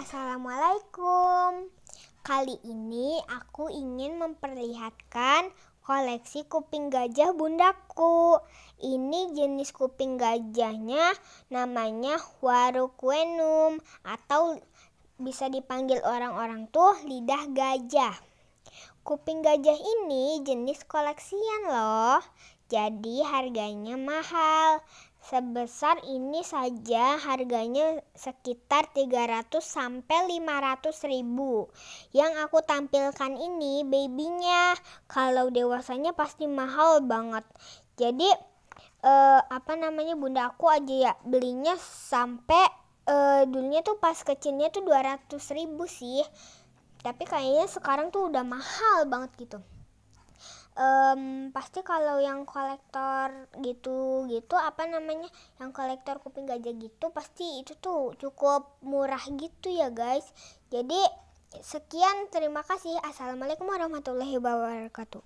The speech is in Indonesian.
Assalamualaikum. Kali ini aku ingin memperlihatkan koleksi kuping gajah bundaku. Ini jenis kuping gajahnya namanya Waruquenum atau bisa dipanggil orang-orang tuh lidah gajah. Kuping gajah ini jenis koleksian loh jadi harganya mahal. Sebesar ini saja harganya sekitar 300 sampai 500 ribu. Yang aku tampilkan ini babynya. Kalau dewasanya pasti mahal banget. Jadi eh, apa namanya bunda aku aja ya belinya sampai eh, dulunya tuh pas kecilnya tuh 200 ribu sih. Tapi kayaknya sekarang tuh udah mahal banget gitu um, pasti kalau yang kolektor gitu gitu apa namanya yang kolektor kuping gajah gitu pasti itu tuh cukup murah gitu ya guys jadi sekian terima kasih assalamualaikum warahmatullahi wabarakatuh